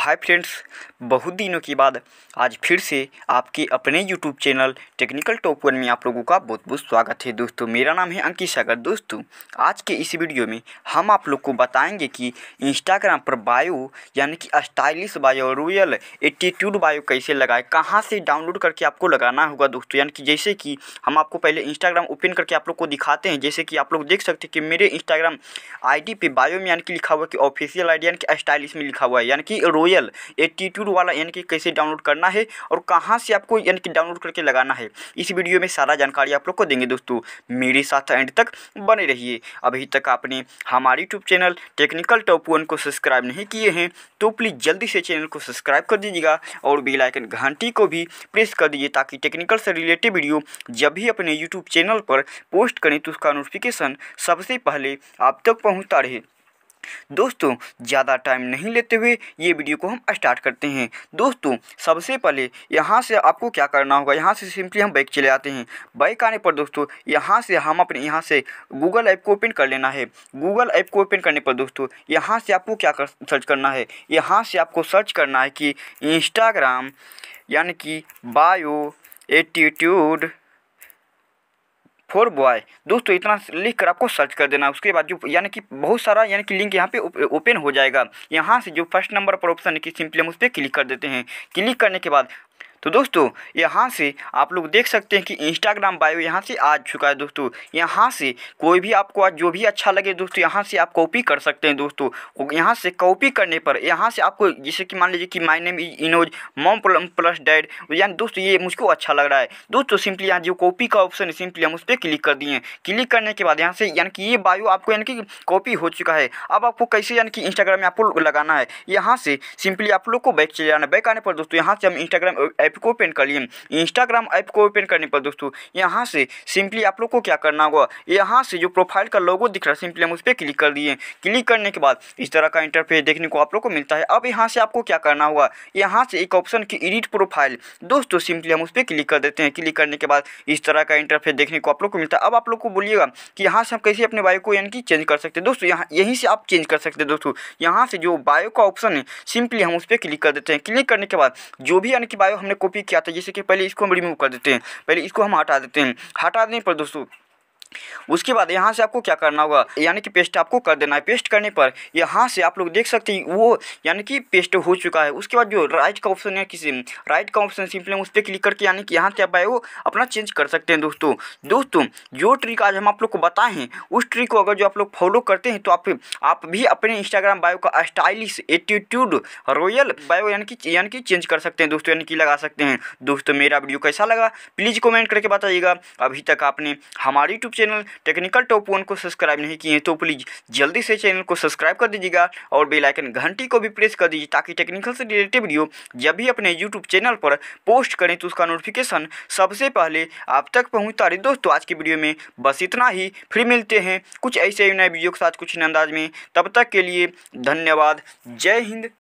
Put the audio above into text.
hi friends बहुत दिनों के बाद आज फिर से आपके अपने YouTube channel technical top one में आप लोगों का बहुत बहुत स्वागत है दोस्तों मेरा नाम है अंकित सागर दोस्तों आज के इस वीडियो में हम आप लोग को बताएंगे कि इंस्टाग्राम पर बायो यानी कि stylish bio royal attitude bio कैसे लगाए कहाँ से डाउनलोड करके आपको लगाना होगा दोस्तों यानी कि जैसे कि हम आपको पहले इंस्टाग्राम ओपन करके आप लोग को दिखाते हैं जैसे कि आप लोग देख सकते हैं कि मेरे इंस्टाग्राम आई पे बायो में यानी कि लिखा हुआ कि ऑफिशियल आई यानी कि स्टाइलिश में लिखा हुआ है यानी कि रोयल रोयल एटीट्यूड वाला यानी कि कैसे डाउनलोड करना है और कहाँ से आपको यानी कि डाउनलोड करके लगाना है इस वीडियो में सारा जानकारी आप लोग को देंगे दोस्तों मेरे साथ एंड तक बने रहिए अभी तक आपने हमारे YouTube channel technical top one को सब्सक्राइब नहीं किए हैं तो प्लीज़ जल्दी से चैनल को सब्सक्राइब कर दीजिएगा और बेलाइकन घंटी को भी प्रेस कर दीजिए ताकि टेक्निकल से रिलेटेड वीडियो जब भी अपने यूट्यूब चैनल पर पोस्ट करें तो उसका नोटिफिकेशन सबसे पहले आप तक पहुँचता रहे दोस्तों ज़्यादा टाइम नहीं लेते हुए ये वीडियो को हम स्टार्ट करते हैं दोस्तों सबसे पहले यहाँ से आपको क्या करना होगा यहाँ से सिंपली हम बाइक चले आते हैं बाइक आने पर दोस्तों यहाँ से हम अपने यहाँ से गूगल ऐप को ओपन कर लेना है गूगल ऐप को ओपन करने पर दोस्तों यहाँ से आपको क्या कर सर्च करना है यहाँ से आपको सर्च करना है कि इंस्टाग्राम यानी कि बायो एटीट्यूड फॉर बॉय दोस्तों इतना लिख कर आपको सर्च कर देना उसके बाद जो यानी कि बहुत सारा यानी कि लिंक यहाँ पे ओपन हो जाएगा यहाँ से जो फर्स्ट नंबर पर ऑप्शन है कि सिंपली हम उस पर क्लिक कर देते हैं क्लिक करने के बाद तो दोस्तों यहाँ से आप लोग देख सकते हैं कि इंस्टाग्राम बायो यहाँ से आ चुका है दोस्तों यहाँ से कोई भी आपको आज जो भी अच्छा लगे दोस्तों यहाँ से आप कॉपी कर सकते हैं दोस्तों यहाँ से कॉपी करने पर यहाँ से आपको जैसे कि मान लीजिए कि माई नेम इज इनोज मोम प्लस डैड यानी दोस्तों ये मुझको अच्छा लग रहा है दोस्तों सिंपली यहाँ जो कॉपी का ऑप्शन है सिंपली हम उस पर क्लिक कर दिए क्लिक करने के बाद यहाँ से यानी कि ये बायो आपको यानी कि कॉपी हो चुका है अब आपको कैसे यानी कि इंस्टाग्राम में आपको लगाना है यहाँ से सिंपली आप लोग को बैक चले जाना बैक आने पर दोस्तों यहाँ से हम इंस्टाग्राम ऐप को ओपन कर लिए इंस्टाग्राम ऐप को ओपन करने पर दोस्तों यहाँ से सिंपली आप लोग को क्या करना होगा यहाँ से जो प्रोफाइल का लोगो दिख रहा है सिंपली हम उस पर क्लिक कर दिए क्लिक करने के बाद इस तरह का इंटरफेस देखने को आप लोग को मिलता है अब यहाँ से आपको क्या करना होगा यहाँ से एक ऑप्शन की एडिट प्रोफाइल दोस्तों सिंपली हम उस पर क्लिक कर देते हैं क्लिक करने के बाद इस तरह का इंटरफेस देखने को आप लोग को मिलता है अब आप लोग को बोलिएगा कि यहाँ से हम कैसे अपने बायो को यानी कि चेंज कर सकते हैं दोस्तों यहाँ यहीं से आप चेंज कर सकते हैं दोस्तों यहाँ से जो बायो का ऑप्शन है सिंपली हम उस पर क्लिक कर देते हैं क्लिक करने के बाद जो भी यानी कि बायो हमने कॉपी किया था जैसे कि पहले इसको हम रिमूव कर देते हैं पहले इसको हम हटा देते हैं हटा देने पर दोस्तों उसके बाद यहाँ से आपको क्या करना होगा यानी कि पेस्ट आपको कर देना है पेस्ट करने पर यहाँ से आप लोग देख सकते हैं वो यानी कि पेस्ट हो चुका है उसके बाद जो राइट का ऑप्शन है किसी राइट का ऑप्शन सिंपली उस पर क्लिक करके यानी कि यहाँ से आप बायो अपना चेंज कर सकते हैं दोस्तों दोस्तों जो ट्रिक आज हम आप लोग को बताएं उस ट्रिक को अगर जो आप लोग फॉलो करते हैं तो आप आप भी अपने इंस्टाग्राम बायो का स्टाइलिश एटीट्यूड रॉयल बायो यानी कि यानी कि चेंज कर सकते हैं दोस्तों यानी कि लगा सकते हैं दोस्तों मेरा वीडियो कैसा लगा प्लीज़ कमेंट करके बताइएगा अभी तक आपने हमारे YouTube channel technical top one को सब्सक्राइब नहीं किए हैं तो प्लीज़ जल्दी से चैनल को सब्सक्राइब कर दीजिएगा और बेलाइकन घंटी को भी प्रेस कर दीजिए ताकि टेक्निकल से रिलेटेड वीडियो जब भी अपने यूट्यूब चैनल पर पोस्ट करें तो उसका नोटिफिकेशन सबसे पहले आप तक पहुँचता रहे दोस्तों आज की वीडियो में बस इतना ही फिर मिलते हैं कुछ ऐसे ही नए वीडियो के साथ कुछ नए अंदाज में तब तक के लिए धन्यवाद जय हिंद